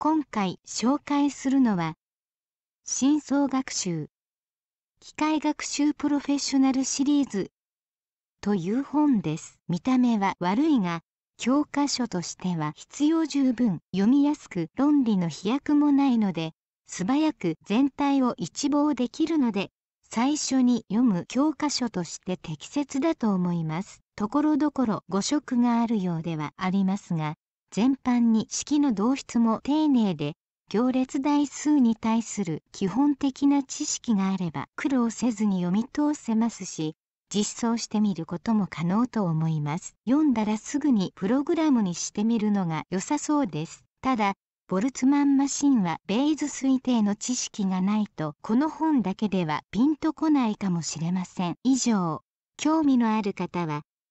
今回紹介するのは深層学習機械学習プロフェッショナルシリーズという本です見た目は悪いが教科書としては必要十分読みやすく論理の飛躍もないので素早く全体を一望できるので最初に読む教科書として適切だと思いますところどころ誤色があるようではありますが全般に式の導出も丁寧で行列台数に対する基本的な知識があれば苦労せずに読み通せますし実装してみることも可能と思います読んだらすぐにプログラムにしてみるのが良さそうですただボルツマンマシンはベイズ推定の知識がないとこの本だけではピンとこないかもしれません以上興味のある方は